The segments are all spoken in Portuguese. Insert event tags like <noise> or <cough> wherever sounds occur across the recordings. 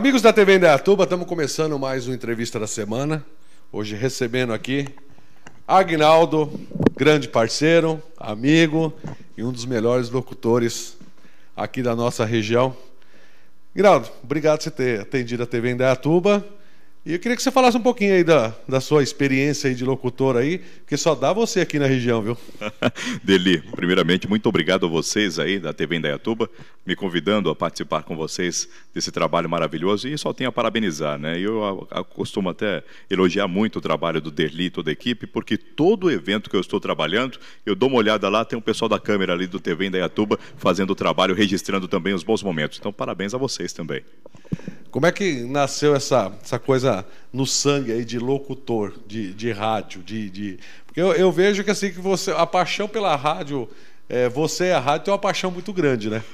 Amigos da TV Indaiatuba, estamos começando mais uma entrevista da semana. Hoje recebendo aqui Agnaldo, grande parceiro, amigo e um dos melhores locutores aqui da nossa região. Agnaldo, obrigado por você ter atendido a TV Indaiatuba. E eu queria que você falasse um pouquinho aí da, da sua experiência aí de locutor aí, que só dá você aqui na região, viu? <laughs> Deli, primeiramente, muito obrigado a vocês aí da TV Indaiatuba, me convidando a participar com vocês desse trabalho maravilhoso e só tenho a parabenizar, né? Eu costumo até elogiar muito o trabalho do Deli e toda a equipe, porque todo evento que eu estou trabalhando, eu dou uma olhada lá, tem o um pessoal da câmera ali do TV Indaiatuba fazendo o trabalho, registrando também os bons momentos. Então, parabéns a vocês também. Como é que nasceu essa, essa coisa no sangue aí de locutor, de, de rádio, de, de... Porque eu, eu, vejo que assim que você a paixão pela rádio, é, você e a rádio tem uma paixão muito grande, né?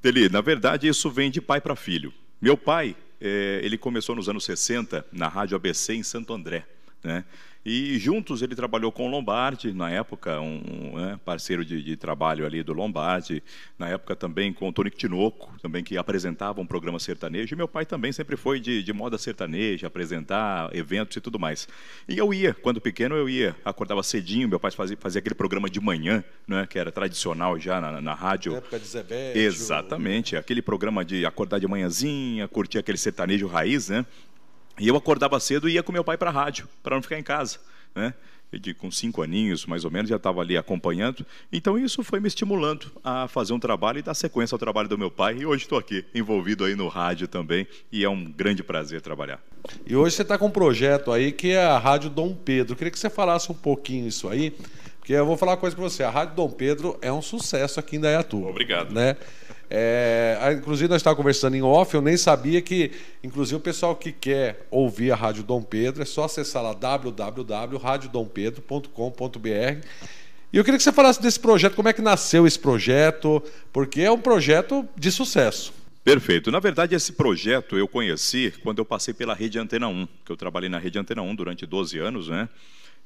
Teli, na verdade isso vem de pai para filho. Meu pai, é, ele começou nos anos 60 na rádio ABC em Santo André, né? E juntos ele trabalhou com o Lombardi, na época, um, né, parceiro de, de, trabalho ali do Lombardi, na época também com o Tonico Tinoco, também que apresentava um programa sertanejo. E meu pai também sempre foi de, de moda sertaneja, apresentar eventos e tudo mais. E eu ia, quando pequeno eu ia, acordava cedinho, meu pai fazia, fazia aquele programa de manhã, né, que era tradicional já na, na rádio. Na época de Zé Exatamente, aquele programa de acordar de manhãzinha, curtir aquele sertanejo raiz, né? E eu acordava cedo e ia com meu pai para a rádio, para não ficar em casa. Né? de com cinco aninhos, mais ou menos, já estava ali acompanhando. Então isso foi me estimulando a fazer um trabalho e dar sequência ao trabalho do meu pai. E hoje estou aqui, envolvido aí no rádio também, e é um grande prazer trabalhar. E hoje você está com um projeto aí que é a Rádio Dom Pedro. Eu queria que você falasse um pouquinho isso aí, porque eu vou falar uma coisa para você. A Rádio Dom Pedro é um sucesso aqui em Dayatuba. Obrigado. Né? É, inclusive, nós estávamos conversando em off, eu nem sabia que, inclusive, o pessoal que quer ouvir a Rádio Dom Pedro, é só acessar lá www.radiodompedro.com.br. E eu queria que você falasse desse projeto, como é que nasceu esse projeto, porque é um projeto de sucesso. Perfeito. Na verdade, esse projeto eu conheci quando eu passei pela Rede Antena 1, que eu trabalhei na Rede Antena 1 durante 12 anos, né?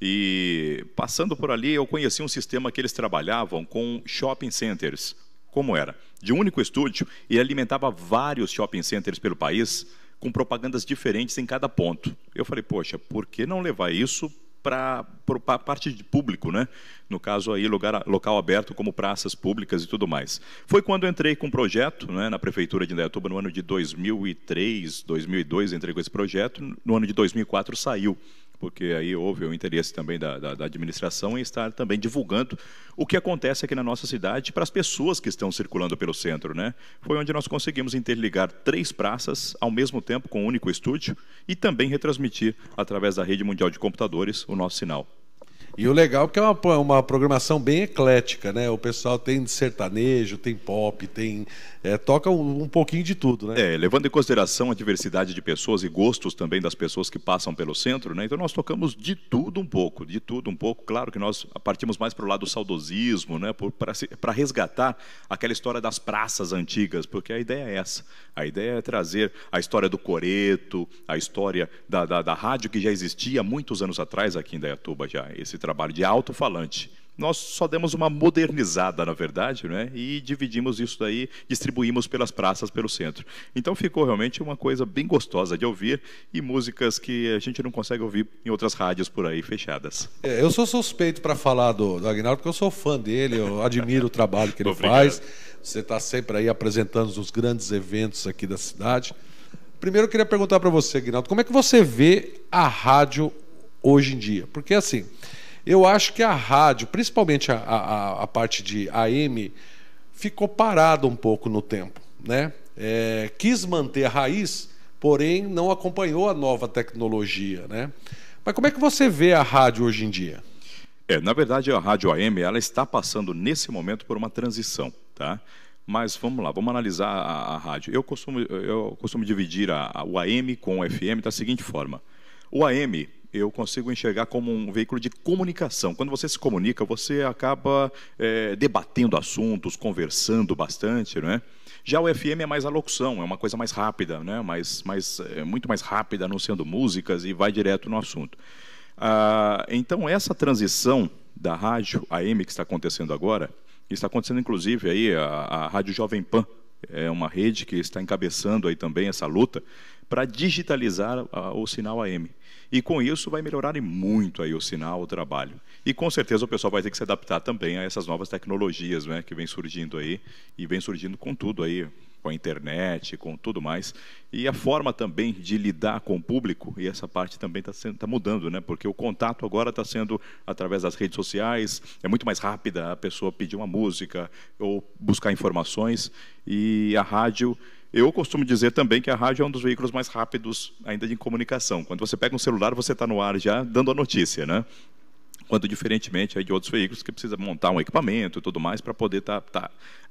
E passando por ali, eu conheci um sistema que eles trabalhavam com shopping centers. Como era? de um único estúdio e alimentava vários shopping centers pelo país com propagandas diferentes em cada ponto. Eu falei, poxa, por que não levar isso para a parte de público, né? No caso aí, lugar, local aberto como praças públicas e tudo mais. Foi quando entrei com um projeto né, na Prefeitura de Indaiatuba no ano de 2003, 2002, entrei com esse projeto. No ano de 2004 saiu porque aí houve o interesse também da, da, da, administração em estar também divulgando o que acontece aqui na nossa cidade para as pessoas que estão circulando pelo centro. Né? Foi onde nós conseguimos interligar três praças ao mesmo tempo com um único estúdio e também retransmitir através da rede mundial de computadores o nosso sinal. E o legal é que é uma, é uma programação bem eclética, né? O pessoal tem sertanejo, tem pop, tem. É, toca um, um, pouquinho de tudo, né? É, levando em consideração a diversidade de pessoas e gostos também das pessoas que passam pelo centro, né? Então nós tocamos de tudo um pouco, de tudo um pouco. Claro que nós partimos mais para o lado do saudosismo, né? Para resgatar aquela história das praças antigas, porque a ideia é essa. A ideia é trazer a história do coreto, a história da, da, da rádio que já existia há muitos anos atrás aqui em Dayatuba já. Esse trabalho trabalho de alto-falante. Nós só demos uma modernizada, na verdade, né? e dividimos isso daí, distribuímos pelas praças, pelo centro. Então ficou realmente uma coisa bem gostosa de ouvir e músicas que a gente não consegue ouvir em outras rádios por aí fechadas. É, eu sou suspeito para falar do, do Agnaldo, porque eu sou fã dele, eu admiro o trabalho que ele faz. Você está sempre aí apresentando os grandes eventos aqui da cidade. Primeiro eu queria perguntar para você, Agnaldo, como é que você vê a rádio hoje em dia? Porque assim eu acho que a rádio, principalmente a, a, a parte de AM, ficou parada um pouco no tempo. Né? É, quis manter a raiz, porém não acompanhou a nova tecnologia. Né? Mas como é que você vê a rádio hoje em dia? É, na verdade, a rádio AM ela está passando nesse momento por uma transição. Tá? Mas vamos lá, vamos analisar a, a rádio. Eu costumo, eu costumo dividir a, a, o AM com o FM da seguinte forma. O AM eu consigo enxergar como um veículo de comunicação. Quando você se comunica, você acaba é, debatendo assuntos, conversando bastante, não é? Já o FM é mais a locução, é uma coisa mais rápida, né? mais, mais, é muito mais rápida, anunciando músicas e vai direto no assunto. Ah, então, essa transição da rádio AM que está acontecendo agora, está acontecendo inclusive aí a, a Rádio Jovem Pan, é uma rede que está encabeçando aí também essa luta para digitalizar a, ah, o sinal AM. E com isso vai melhorar muito aí o sinal, o trabalho. E com certeza o pessoal vai ter que se adaptar também a essas novas tecnologias né, que vem surgindo aí e vem surgindo com tudo aí, com a internet, com tudo mais. E a forma também de lidar com o público, e essa parte também está tá mudando, né? Porque o contato agora está sendo através das redes sociais, é muito mais rápida a pessoa pedir uma música ou buscar informações. E a rádio eu costumo dizer também que a rádio é um dos veículos mais rápidos ainda de comunicação. Quando você pega um celular, você está no ar já dando a notícia, né? Quanto diferentemente de outros veículos que precisa montar um equipamento e tudo mais para poder estar tá, tá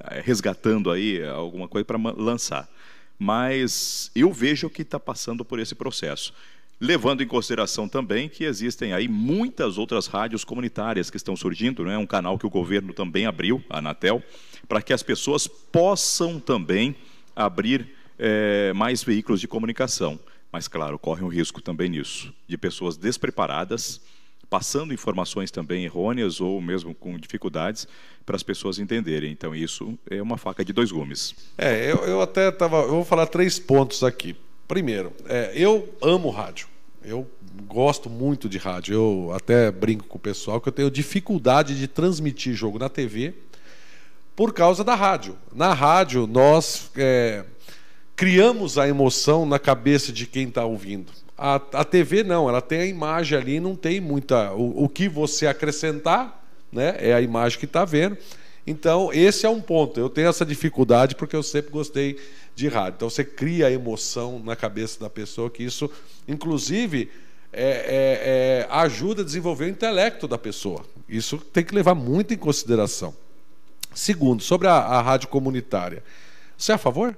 eh, resgatando aí eh, alguma coisa para lançar. Mas eu vejo que está passando por esse processo levando em consideração também que existem aí muitas outras rádios comunitárias que estão surgindo, né? um canal que o governo também abriu, a Anatel, para que as pessoas possam também abrir é, mais veículos de comunicação. Mas, claro, corre um risco também nisso, de pessoas despreparadas, passando informações também errôneas ou mesmo com dificuldades para as pessoas entenderem. Então, isso é uma faca de dois gumes. É, eu, eu até estava. Eu vou falar três pontos aqui. Primeiro, é, eu amo rádio. Eu gosto muito de rádio. Eu até brinco com o pessoal que eu tenho dificuldade de transmitir jogo na TV por causa da rádio. Na rádio, nós é, criamos a emoção na cabeça de quem está ouvindo. A, a, TV não, ela tem a imagem ali, não tem muita. O, o que você acrescentar né, é a imagem que está vendo. Então, esse é um ponto. Eu tenho essa dificuldade porque eu sempre gostei de rádio. Então, você cria a emoção na cabeça da pessoa, que isso, inclusive, é, é, é, ajuda a desenvolver o intelecto da pessoa. Isso tem que levar muito em consideração. Segundo, sobre a, a rádio comunitária. Você é a favor?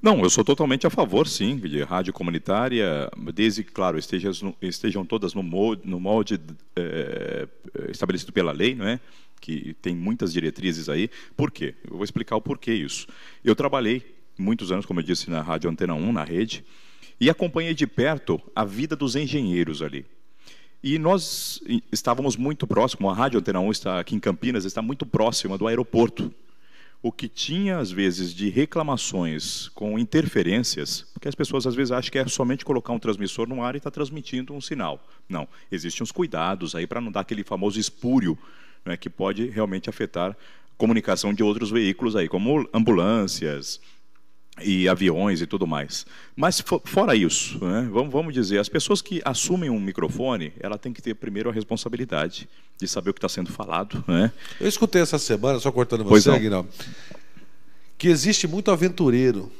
Não, eu sou totalmente a favor, sim, de rádio comunitária, desde que, claro, estejam, estejam todas no molde, no molde é, estabelecido pela lei, não é? que tem muitas diretrizes aí. Por quê? Eu vou explicar o porquê isso. Eu trabalhei muitos anos, como eu disse, na Rádio Antena 1, na rede, e acompanhei de perto a vida dos engenheiros ali. E nós estávamos muito próximos, a Rádio Antena 1 está aqui em Campinas, está muito próxima do aeroporto. O que tinha, às vezes, de reclamações com interferências, porque as pessoas às vezes acham que é somente colocar um transmissor no ar e está transmitindo um sinal. Não, existem uns cuidados aí para não dar aquele famoso espúrio né, que pode realmente afetar comunicação de outros veículos aí, como ambulâncias, e aviões e tudo mais. Mas fora isso, né, vamos, vamos, dizer, as pessoas que assumem um microfone, ela tem que ter primeiro a responsabilidade de saber o que está sendo falado. Né? Eu escutei essa semana, só cortando pois você, Aguinaldo, que existe muito aventureiro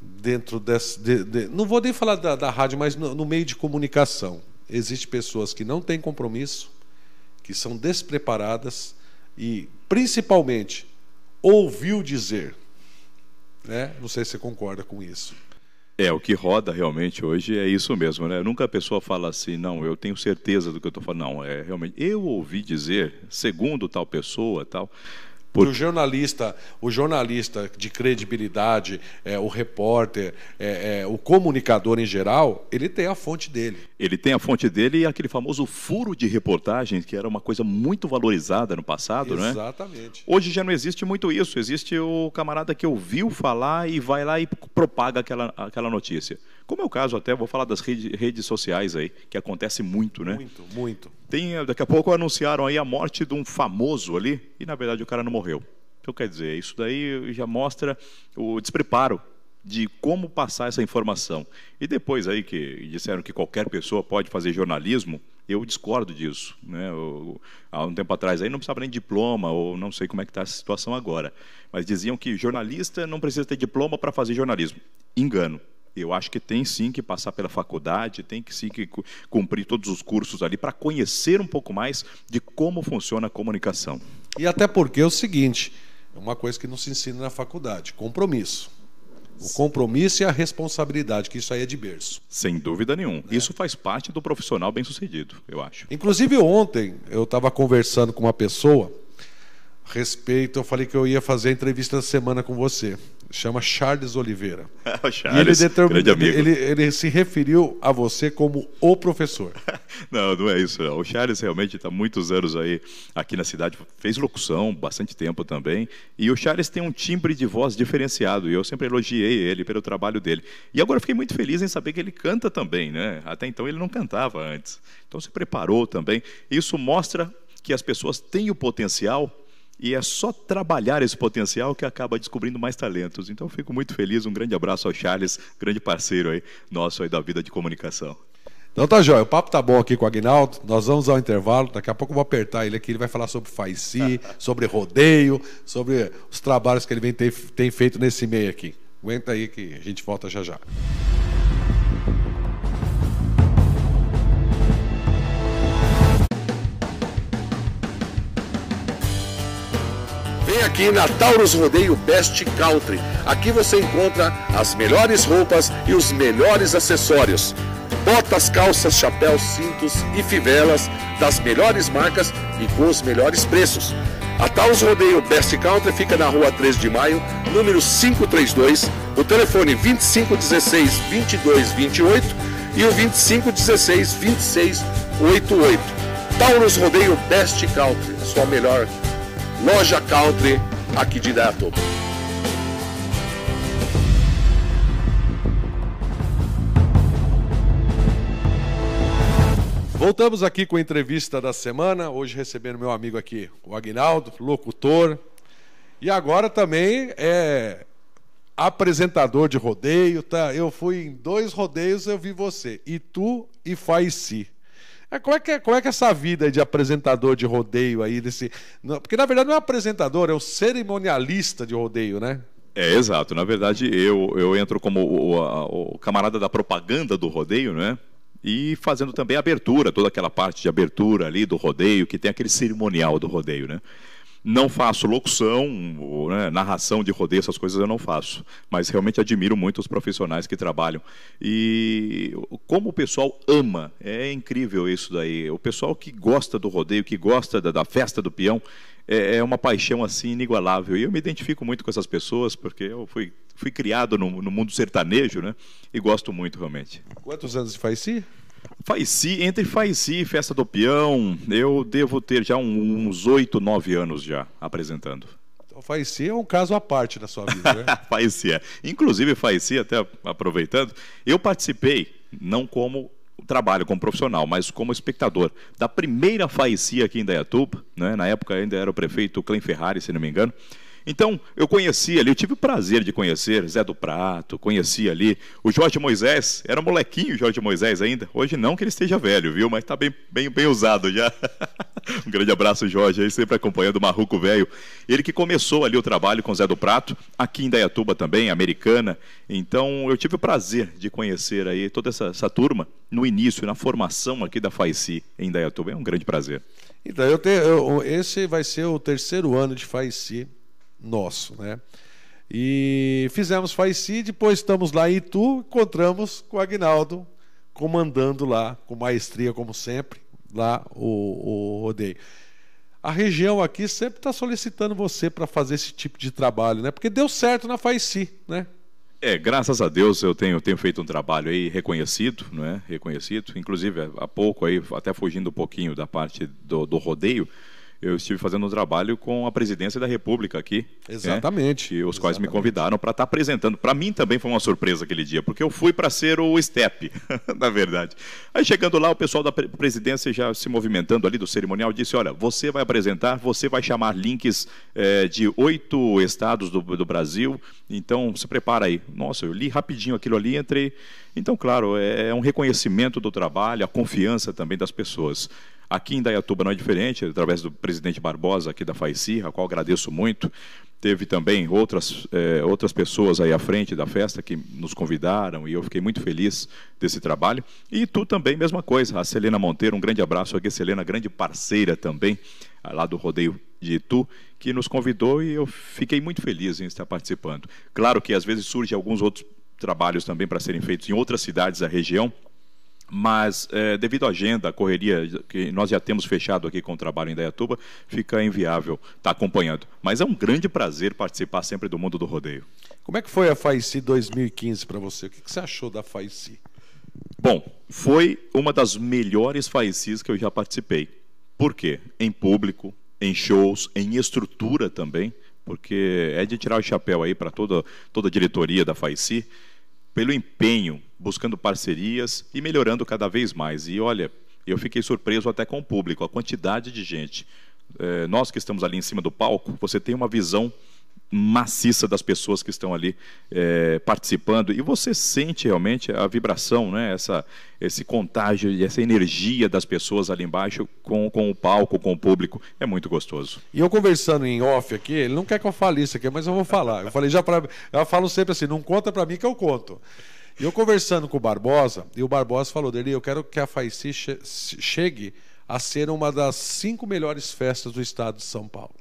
dentro dessa. De, de, não vou nem falar da, da rádio, mas no, no meio de comunicação. Existem pessoas que não têm compromisso, que são despreparadas e, principalmente, ouviu dizer né? Não sei se você concorda com isso. É, o que roda realmente hoje é isso mesmo, né? Nunca a pessoa fala assim, não, eu tenho certeza do que eu estou falando. Não, é realmente, eu ouvi dizer, segundo tal pessoa, tal. Porque o jornalista, o jornalista de credibilidade, é, o repórter, é, é, o comunicador em geral, ele tem a fonte dele. Ele tem a fonte dele e aquele famoso furo de reportagem, que era uma coisa muito valorizada no passado, Exatamente. é? Exatamente. Hoje já não existe muito isso. Existe o camarada que ouviu falar e vai lá e propaga aquela, aquela notícia. Como é o caso, até vou falar das rede, redes sociais aí, que acontece muito, né? Muito, muito. Tem, daqui a pouco anunciaram aí a morte de um famoso ali, e na verdade o cara não morreu. Então, quer dizer, isso daí já mostra o despreparo de como passar essa informação. E depois aí que disseram que qualquer pessoa pode fazer jornalismo, eu discordo disso. Né? Eu, há um tempo atrás aí não precisava nem diploma, ou não sei como é que está a situação agora. Mas diziam que jornalista não precisa ter diploma para fazer jornalismo. Engano. Eu acho que tem sim que passar pela faculdade, tem que sim que cumprir todos os cursos ali para conhecer um pouco mais de como funciona a comunicação. E até porque é o seguinte, é uma coisa que não se ensina na faculdade, compromisso. O compromisso e a responsabilidade, que isso aí é de berço. Sem dúvida nenhuma. Né? Isso faz parte do profissional bem-sucedido, eu acho. Inclusive ontem eu estava conversando com uma pessoa respeito, eu falei que eu ia fazer a entrevista da semana com você. Chama Charles Oliveira. <laughs> Charles, e ele, determin... ele, ele, se referiu a você como o professor. <laughs> não, não é isso. Não. O Charles realmente está muitos anos aí aqui na cidade, fez locução bastante tempo também. E o Charles tem um timbre de voz diferenciado. E eu sempre elogiei ele pelo trabalho dele. E agora fiquei muito feliz em saber que ele canta também, né? Até então ele não cantava antes. Então se preparou também. Isso mostra que as pessoas têm o potencial e é só trabalhar esse potencial que acaba descobrindo mais talentos. Então, fico muito feliz. Um grande abraço ao Charles, grande parceiro aí, nosso aí da vida de comunicação. Então tá, Jóia. O papo tá bom aqui com o Agnaldo. Nós vamos ao intervalo. Daqui a pouco eu vou apertar ele aqui. Ele vai falar sobre Faici, <laughs> sobre rodeio, sobre os trabalhos que ele vem ter tem feito nesse meio aqui. Aguenta aí que a gente volta já já. Vem aqui na Taurus Rodeio Best Country. Aqui você encontra as melhores roupas e os melhores acessórios. Botas, calças, chapéus, cintos e fivelas das melhores marcas e com os melhores preços. A Taurus Rodeio Best Country fica na rua 3 de maio, número 532, o telefone 2516 2228 e o 2516 2688. Taurus Rodeio Best Country, sua melhor Loja Country, aqui de Indaiatuba. Voltamos aqui com a entrevista da semana, hoje recebendo meu amigo aqui, o Agnaldo, locutor, e agora também é apresentador de rodeio, tá? Eu fui em dois rodeios, eu vi você, e tu e faz si. Mas como é que é, como é que é essa vida de apresentador de rodeio aí desse, porque na verdade não é apresentador, é o cerimonialista de rodeio, né? É, exato. Na verdade, eu, eu entro como o, o camarada da propaganda do rodeio, né? E fazendo também a abertura, toda aquela parte de abertura ali do rodeio, que tem aquele cerimonial do rodeio, né? Não faço locução, né, narração de rodeio, essas coisas eu não faço. Mas realmente admiro muito os profissionais que trabalham. E como o pessoal ama, é incrível isso daí. O pessoal que gosta do rodeio, que gosta da, da festa do peão, é, é uma paixão assim inigualável. E eu me identifico muito com essas pessoas, porque eu fui, fui criado no, no mundo sertanejo, né? E gosto muito realmente. Quantos anos faz-se? Faici, entre Faici e Festa do Peão, eu devo ter já uns oito, nove anos já apresentando. Então, Faici é um caso à parte da sua vida, né? <laughs> Faici é. Inclusive, Faici, até aproveitando, eu participei, não como trabalho como profissional, mas como espectador, da primeira Faici aqui em Dayatuba, né? na época ainda era o prefeito Clem Ferrari, se não me engano, então, eu conheci ali, eu tive o prazer de conhecer Zé do Prato, conheci ali o Jorge Moisés, era molequinho o Jorge Moisés ainda. Hoje não que ele esteja velho, viu? Mas está bem, bem, bem usado já. <laughs> um grande abraço, Jorge, aí sempre acompanhando o Marruco Velho. Ele que começou ali o trabalho com Zé do Prato, aqui em Dayatuba também, americana. Então, eu tive o prazer de conhecer aí toda essa, essa turma no início, na formação aqui da FAICI em Dayatuba. É um grande prazer. Então, eu tenho, eu, esse vai ser o terceiro ano de FAICI nosso, né? E fizemos Faici, depois estamos lá em Itu, encontramos com o Agnaldo comandando lá, com maestria, como sempre, lá o, o rodeio. A região aqui sempre está solicitando você para fazer esse tipo de trabalho, né? Porque deu certo na Faici, né? É, graças a Deus eu tenho, tenho feito um trabalho aí reconhecido, não é? Reconhecido. Inclusive, há pouco aí, até fugindo um pouquinho da parte do, do rodeio, eu estive fazendo um trabalho com a presidência da República aqui. Né, Exatamente. Né? E os quais Exatamente. me convidaram para estar tá apresentando. Para mim também foi uma surpresa aquele dia, porque eu fui para ser o STEP, <laughs> na verdade. Aí chegando lá, o pessoal da presidência já se movimentando ali do cerimonial disse: olha, você vai apresentar, você vai chamar links é, de oito estados do, do Brasil, então se prepara aí. Nossa, eu li rapidinho aquilo ali e entrei. Então, claro, é, é um reconhecimento do trabalho, a confiança também das pessoas. Aqui em Dayatuba não é diferente, através do presidente Barbosa aqui da Faicir, a qual agradeço muito. Teve também outras, eh, outras pessoas aí à frente da festa que nos convidaram e eu fiquei muito feliz desse trabalho. E tu também, mesma coisa, a Celena Monteiro, um grande abraço aqui, Celena, grande parceira também, ah, lá do Rodeio de Itu, que nos convidou e eu fiquei muito feliz em estar participando. Claro que às vezes surgem alguns outros trabalhos também para serem feitos em outras cidades da região, mas é, devido à agenda, à correria que nós já temos fechado aqui com o trabalho em Dayatuba, fica inviável estar tá acompanhando. Mas é um grande prazer participar sempre do mundo do rodeio. Como é que foi a FAICI 2015 para você? O que, que, você achou da FAICI? Bom, foi uma das melhores FAICIs que eu já participei. Por quê? Em público, em shows, em estrutura também, porque é de tirar o chapéu aí para toda, toda a diretoria da FAICI pelo empenho, buscando parcerias e melhorando cada vez mais. E olha, eu fiquei surpreso até com o público, a quantidade de gente. É, nós que estamos ali em cima do palco, você tem uma visão maciça das pessoas que estão ali é, participando e você sente realmente a vibração, né? Essa, esse contágio e essa energia das pessoas ali embaixo com, com o palco, com o público, é muito gostoso. E eu conversando em off aqui, ele não quer que eu fale isso aqui, mas eu vou falar. Eu falei já para, eu falo sempre assim, não conta para mim que eu conto. E eu conversando com o Barbosa, e o Barbosa falou dele, eu quero que a Faici chegue a ser uma das cinco melhores festas do estado de São Paulo.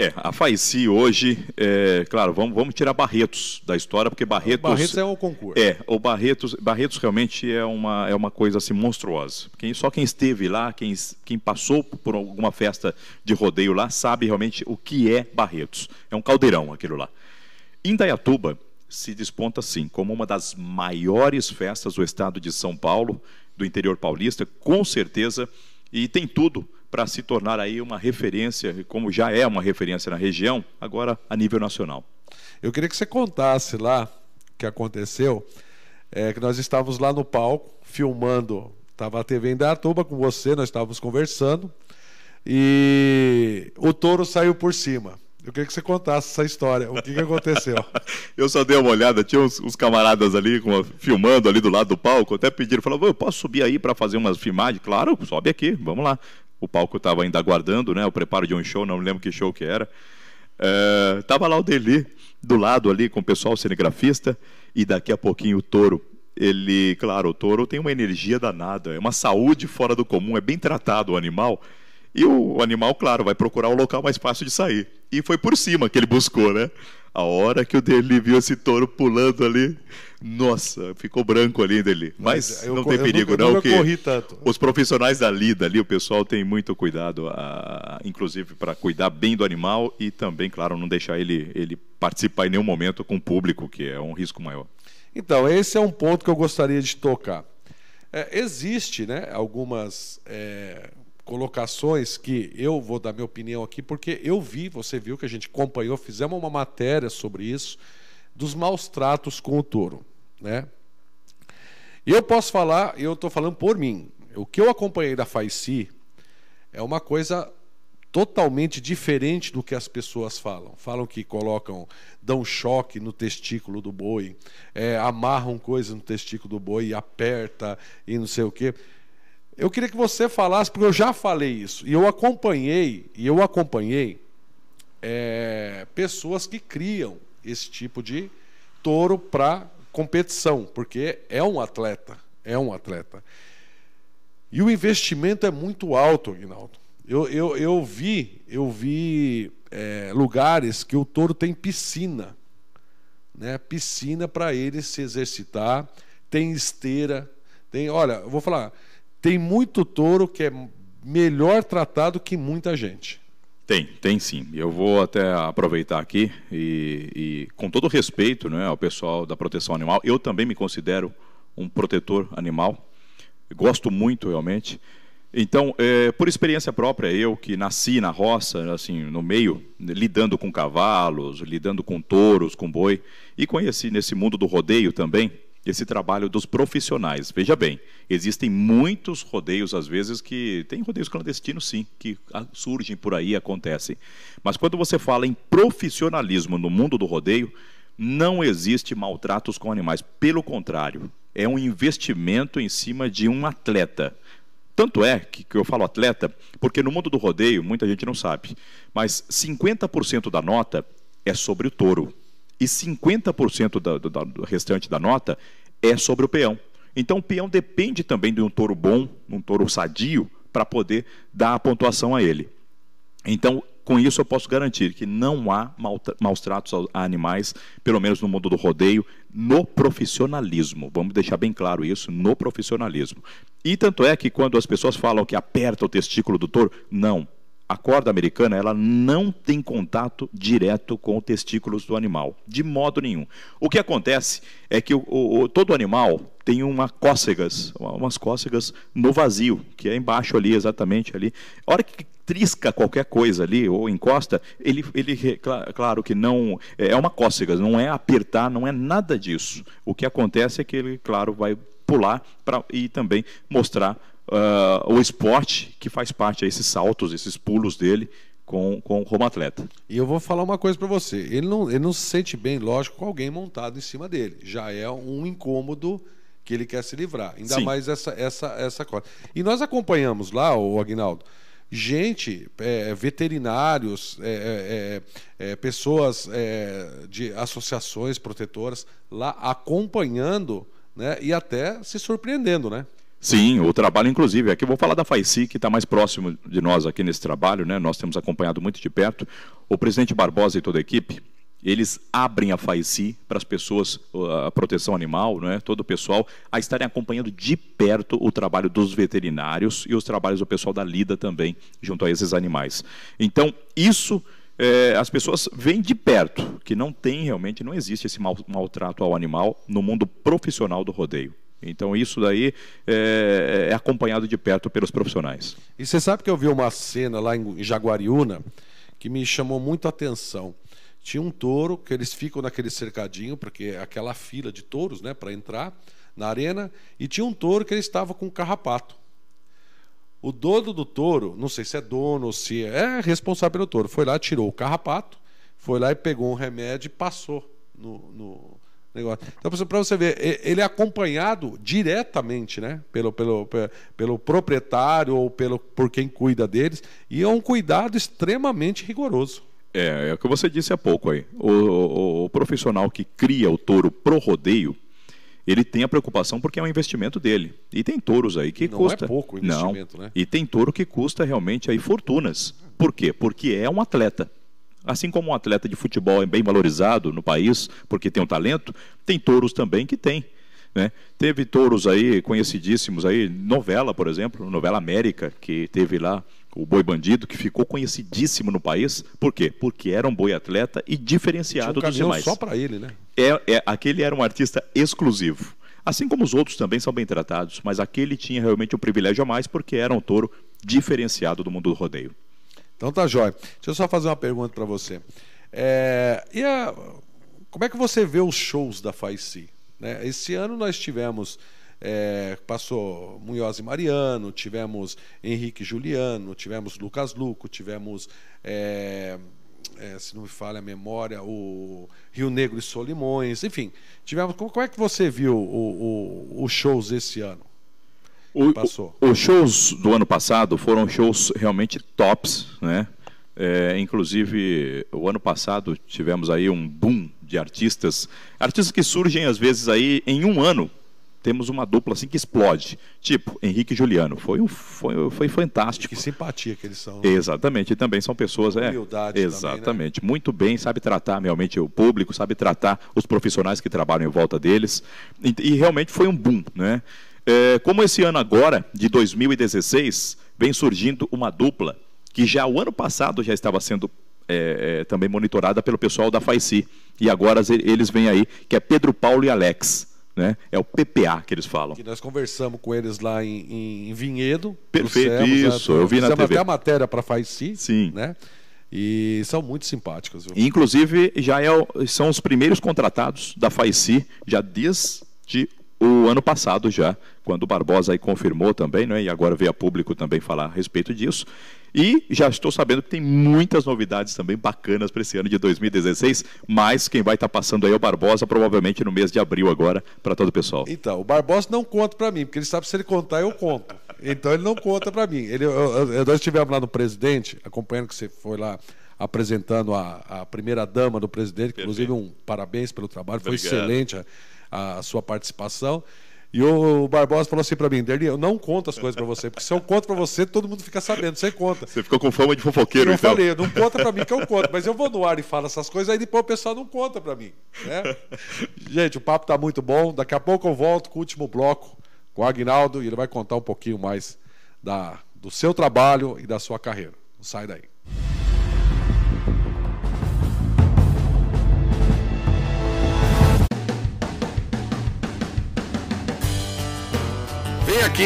É, a FAICI hoje, é, claro, vamos, vamos tirar Barretos da história, porque Barretos. Barretos é o concurso. É, o Barretos, Barretos realmente é uma, é uma coisa assim monstruosa. Quem, só quem esteve lá, quem, quem passou por alguma festa de rodeio lá, sabe realmente o que é Barretos. É um caldeirão aquilo lá. Indaiatuba se desponta, sim, como uma das maiores festas do estado de São Paulo, do interior paulista, com certeza, e tem tudo para se tornar aí uma referência, como já é uma referência na região, agora a nível nacional. Eu queria que você contasse lá o que aconteceu, é, que nós estávamos lá no palco filmando, estava a TV em Indaiatuba com você, nós estávamos conversando e o touro saiu por cima. Eu queria que você contasse essa história, o que, que aconteceu. <laughs> eu só dei uma olhada, tinha uns, uns camaradas ali filmando ali do lado do palco, até pediram, falaram, eu posso subir aí para fazer umas filmagens? Claro, sobe aqui, vamos lá o palco estava ainda aguardando, né? O preparo de um show, não lembro que show que era. Uh, tava lá o Deli do lado ali com o pessoal cinegrafista e daqui a pouquinho o Toro. Ele, claro, o Toro tem uma energia danada, é uma saúde fora do comum, é bem tratado o animal. E o animal, claro, vai procurar o local mais fácil de sair. E foi por cima que ele buscou, né? A hora que o dele viu esse touro pulando ali, nossa, ficou branco ali, dele, Mas, Mas eu, não tem perigo, eu não, eu não tanto. os profissionais da lida ali, o pessoal tem muito cuidado, a, ah, inclusive para cuidar bem do animal e também, claro, não deixar ele, ele participar em nenhum momento com o público, que é um risco maior. Então, esse é um ponto que eu gostaria de tocar. É, existe, né, algumas é, colocações que eu vou dar minha opinião aqui, porque eu vi, você viu que a gente acompanhou, fizemos uma matéria sobre isso, dos maus tratos com o touro. Né? E eu posso falar, eu estou falando por mim, o que eu acompanhei da Faici é uma coisa totalmente diferente do que as pessoas falam. Falam que colocam, dão choque no testículo do boi, é, amarram coisas no testículo do boi, aperta e não sei o quê. Eu queria que você falasse, porque eu já falei isso, e eu acompanhei, e eu acompanhei é, pessoas que criam esse tipo de touro para competição, porque é um atleta, é um atleta. E o investimento é muito alto, Aguinaldo. Eu, eu, eu vi, eu vi é, lugares que o touro tem piscina, né? Piscina para ele se exercitar, tem esteira, tem, olha, eu vou falar, tem muito touro que é melhor tratado que muita gente. Tem, tem sim. Eu vou até aproveitar aqui e, e com todo respeito né, ao pessoal da proteção animal, eu também me considero um protetor animal. Gosto muito, realmente. Então, é, por experiência própria, eu que nasci na roça, assim, no meio, lidando com cavalos, lidando com touros, com boi, e conheci nesse mundo do rodeio também, esse trabalho dos profissionais. Veja bem, existem muitos rodeios, às vezes, que. Tem rodeios clandestinos, sim, que surgem por aí, acontecem. Mas quando você fala em profissionalismo no mundo do rodeio, não existe maltratos com animais. Pelo contrário, é um investimento em cima de um atleta. Tanto é que, que eu falo atleta, porque no mundo do rodeio, muita gente não sabe, mas 50% da nota é sobre o touro e 50% do restante da nota é sobre o peão. Então o peão depende também de um touro bom, um touro sadio, para poder dar a pontuação a ele. Então, com isso eu posso garantir que não há maus tratos a animais, pelo menos no mundo do rodeio, no profissionalismo. Vamos deixar bem claro isso, no profissionalismo. E tanto é que quando as pessoas falam que aperta o testículo do touro, não a corda americana ela não tem contato direto com os testículos do animal, de modo nenhum. O que acontece é que o, o, todo animal tem uma cócegas, umas cócegas no vazio, que é embaixo ali, exatamente ali. A hora que trisca qualquer coisa ali ou encosta, ele, ele claro que não é, é uma cócegas, não é apertar, não é nada disso. O que acontece é que ele, claro, vai pular pra, e também mostrar uh, o esporte que faz parte, esses saltos, esses pulos dele com, com como atleta. E eu vou falar uma coisa para você: ele não, ele não se sente bem, lógico, com alguém montado em cima dele. Já é um incômodo que ele quer se livrar. Ainda Sim. mais essa, essa, essa coisa. E nós acompanhamos lá, o Agnaldo gente, é, é, veterinários, é, é, é, é pessoas de associações protetoras lá acompanhando né, e até se surpreendendo, né? Sim, o trabalho, inclusive, aqui eu vou falar da FAICI, que está mais próximo de nós aqui nesse trabalho, né? nós temos acompanhado muito de perto. O presidente Barbosa e toda a equipe, eles abrem a FAICI para as pessoas, a proteção animal, né? todo o pessoal, a estarem acompanhando de perto o trabalho dos veterinários e os trabalhos do pessoal da Lida também, junto a esses animais. Então, isso é, as pessoas veem de perto que não tem realmente, não existe esse mal, maltrato ao animal no mundo profissional do rodeio. Então isso daí é, é acompanhado de perto pelos profissionais. E você sabe que eu vi uma cena lá em Jaguariúna que me chamou muito a atenção. Tinha um touro que eles ficam naquele cercadinho, porque é aquela fila de touros, né, para entrar na arena, e tinha um touro que ele estava com um carrapato. O dono do touro, não sei se é dono, ou se é, é responsável pelo touro, foi lá, tirou o carrapato, foi lá e pegou um remédio e passou no, no negócio. Então, para você ver, ele é acompanhado diretamente, né? Pelo, pelo, pelo proprietário ou pelo, por quem cuida deles. E é um cuidado extremamente rigoroso. É, é o que você disse há pouco aí. O, o, o profissional que cria o touro pro rodeio, ele tem a preocupação porque é um investimento dele. E tem touros aí que não custa. Não é pouco o investimento, não. né? E tem touro que custa realmente aí fortunas. Por quê? Porque é um atleta. Assim como um atleta de futebol é bem valorizado no país, porque tem um talento, tem touros também que tem. Né? Teve touros aí conhecidíssimos aí, novela, por exemplo, novela América, que teve lá o boi bandido, que ficou conhecidíssimo no país. Por quê? Porque era um boi atleta e diferenciado Tinha um dos demais. Só para ele, né? É, é, aquele era um artista exclusivo. Assim como os outros também são bem tratados, mas aquele tinha realmente um privilégio a mais porque era um touro diferenciado do mundo do rodeio. Então tá jóia. Deixa eu só fazer uma pergunta para você. É, e a, como é que você vê os shows da Faici? Né? Esse ano nós tivemos. É, passou Munhoz e Mariano, tivemos Henrique Juliano, tivemos Lucas Luco, tivemos. É, é, se não me falha a memória, o Rio Negro e Solimões, enfim, tivemos. Como, como é que você viu os shows esse ano? o, passou. O, os shows do ano passado foram shows realmente tops, né? É, inclusive, o ano passado tivemos aí um boom de artistas. Artistas que surgem, às vezes, aí em um ano. Temos uma dupla assim que explode. Tipo, Henrique e Juliano. Foi, um, foi, foi fantástico. que simpatia que eles são. Né? Exatamente. E também são pessoas. É, humildade. Exatamente. Também, né? Muito bem, sabe tratar realmente o público, sabe tratar os profissionais que trabalham em volta deles. E, e realmente foi um boom, né? É, como esse ano agora, de 2016, vem surgindo uma dupla que já o ano passado já estava sendo é, é, também monitorada pelo pessoal da FAICI. E agora eles vêm aí, que é Pedro Paulo e Alex. Né? É o PPA que eles falam. Que nós conversamos com eles lá em, em Vinhedo. Perfeito, isso. Né? Eu vi na TV. até a matéria para a FAICI. Sim. Né? E são muito simpáticos. Viu? Inclusive, já é, são os primeiros contratados da FAICI, já desde o ano passado já, quando o Barbosa aí confirmou também, né, e agora veio a público também falar a respeito disso. E já estou sabendo que tem muitas novidades também bacanas para esse ano de 2016, mas quem vai estar tá passando aí é o Barbosa, provavelmente no mês de abril agora, para todo o pessoal. Então, o Barbosa não conta para mim, porque ele sabe que se ele contar, eu conto. Então ele não conta para mim. Ele, eu, eu, nós estivemos lá no presidente, acompanhando que você foi lá apresentando a, a primeira dama do presidente, inclusive um parabéns pelo trabalho, Obrigado. foi excelente a sua participação. E o Barbosa falou assim para mim, Derli, eu não conto as coisas para você, porque se eu conto para você, todo mundo fica sabendo, você conta. Você ficou com fama de fofoqueiro, eu então. Eu falei, não conta para mim que eu conto, mas eu vou no ar e falo essas coisas, aí depois o pessoal não conta para mim. Né? <laughs> Gente, o papo está muito bom, daqui a pouco eu volto com o último bloco, com o Agnaldo, e ele vai contar um pouquinho mais da, do seu trabalho e da sua carreira. Não sai daí.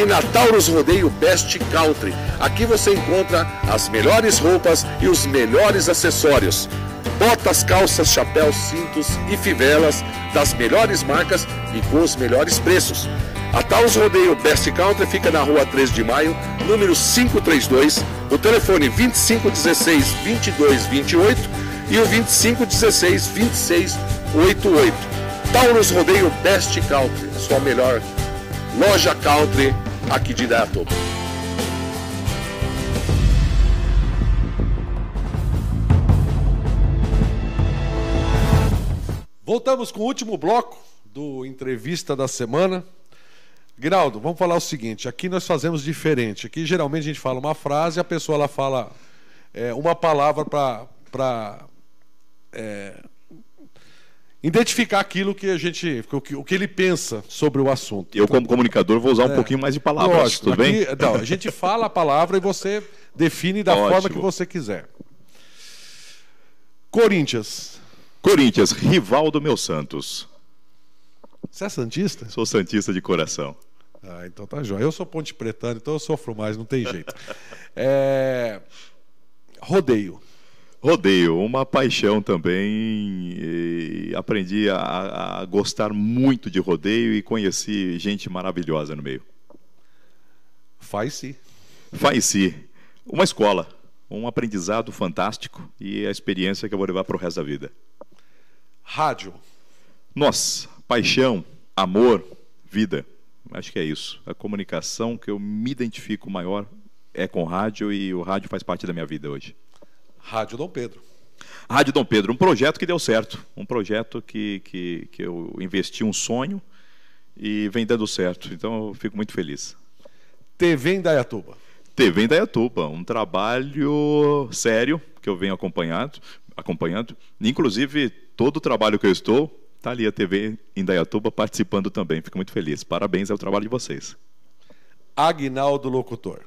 aqui na Taurus Rodeio Best Country. Aqui você encontra as melhores roupas e os melhores acessórios. Botas, calças, chapéus, cintos e fivelas das melhores marcas e com os melhores preços. A Taurus Rodeio Best Country fica na rua 3 de maio, número 532, o telefone 2516-2228 e o 2516-2688. Taurus Rodeio Best Country, sua melhor loja country aqui direto. Voltamos com o último bloco do entrevista da semana. Grinaldo. vamos falar o seguinte: aqui nós fazemos diferente. Aqui geralmente a gente fala uma frase, a pessoa ela fala é, uma palavra para é, identificar aquilo que a gente, o que, o que ele pensa sobre o assunto. Eu, como então, comunicador, vou usar um é. pouquinho mais de palavras, lógico, tudo aqui, bem? Não, a gente <laughs> fala a palavra e você define da Ótimo. forma que você quiser. Corinthians. Corinthians, rival do meu Santos. Você é Santista? Sou Santista de coração. Ah, então tá jóia. Eu sou ponte pretano, então eu sofro mais, não tem jeito. <laughs> É... Rodeio. Rodeio, uma paixão também. aprendi a, a, gostar muito de rodeio e conheci gente maravilhosa no meio. Faz-se. Faz-se. Uma escola, um aprendizado fantástico e a experiência que eu vou levar para o resto da vida. Rádio. Nossa, paixão, amor, vida. Acho que é isso. A comunicação que eu me identifico maior é com rádio e o rádio faz parte da minha vida hoje. Rádio Dom Pedro. Rádio Dom Pedro, um projeto que deu certo, um projeto que, que, que eu investi um sonho e vem dando certo. Então eu fico muito feliz. TV Indaiatuba. TV Indaiatuba, um trabalho sério que eu venho acompanhando, acompanhando. Inclusive, todo o trabalho que eu estou, está ali a TV Indaiatuba participando também. Fico muito feliz. Parabéns ao é trabalho de vocês. Agnaldo Locutor.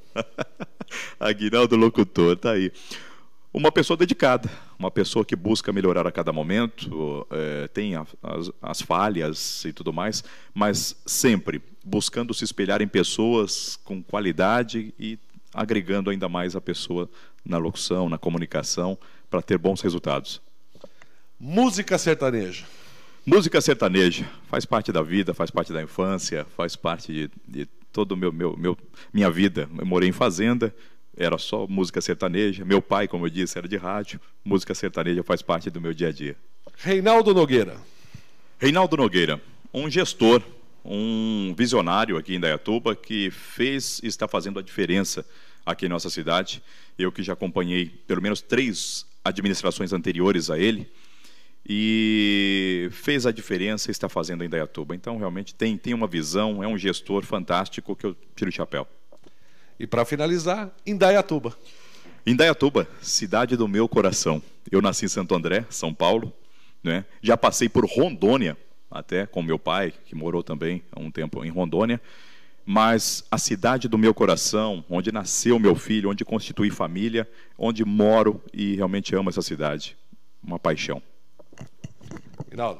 <laughs> Agnaldo Locutor, tá aí uma pessoa dedicada, uma pessoa que busca melhorar a cada momento, é, tem a, as, as, falhas e tudo mais, mas sempre buscando se espelhar em pessoas com qualidade e agregando ainda mais a pessoa na locução, na comunicação, para ter bons resultados. Música sertaneja. Música sertaneja faz parte da vida, faz parte da infância, faz parte de, de todo meu, meu, meu, minha vida. Eu morei em fazenda, era só música sertaneja. Meu pai, como eu disse, era de rádio. Música sertaneja faz parte do meu dia a dia. Reinaldo Nogueira. Reinaldo Nogueira, um gestor, um visionário aqui em Dayatuba que fez e está fazendo a diferença aqui em nossa cidade. Eu que já acompanhei pelo menos três administrações anteriores a ele e fez a diferença e está fazendo em Dayatuba. Então, realmente tem, tem uma visão, é um gestor fantástico que eu tiro o chapéu. E para finalizar, Indaiatuba. Indaiatuba, cidade do meu coração. Eu nasci em Santo André, São Paulo, né? Já passei por Rondônia, até com meu pai, que morou também há um tempo em Rondônia. Mas a cidade do meu coração, onde nasceu meu filho, onde constituí família, onde moro e realmente amo essa cidade. Uma paixão. Rinaldo,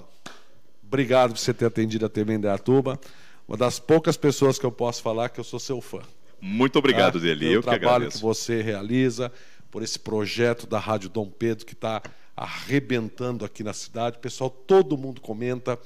obrigado por você ter atendido a TV Indaiatuba. Uma das poucas pessoas que eu posso falar que eu sou seu fã. Muito obrigado, tá? Deli. Eu trabalho que você realiza, por esse projeto da Rádio Dom Pedro que está arrebentando aqui na cidade. Pessoal, todo mundo comenta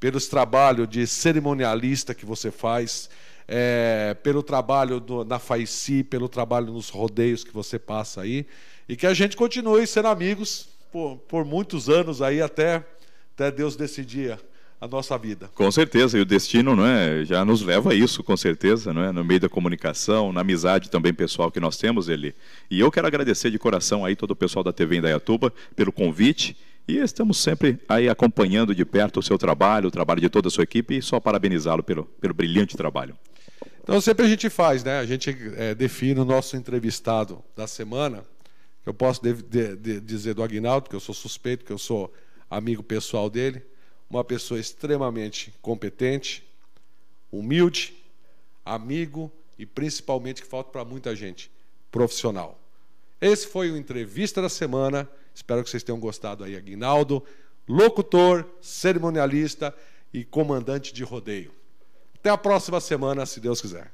pelos trabalho de cerimonialista que você faz, é, pelo trabalho do, na Faici, pelo trabalho nos rodeios que você passa aí, e que a gente continue sendo amigos por, por muitos anos aí até, até Deus decidir a nossa vida. Com certeza, e o destino não é, já nos leva a isso, com certeza, não é? no meio da comunicação, na amizade também pessoal que nós temos, ele. E eu quero agradecer de coração aí todo o pessoal da TV Indaiatuba pelo convite. E estamos sempre aí acompanhando de perto o seu trabalho, o trabalho de toda a sua equipe, e só parabenizá-lo pelo, pelo brilhante trabalho. Então, sempre a gente faz, né? A gente é, define o nosso entrevistado da semana. Eu posso de, de, de dizer do Agnaldo, que eu sou suspeito, que eu sou amigo pessoal dele uma pessoa extremamente competente, humilde, amigo e principalmente que falta para muita gente, profissional. Esse foi o entrevista da semana. Espero que vocês tenham gostado aí, Aguinaldo, locutor, cerimonialista e comandante de rodeio. Até a próxima semana, se Deus quiser.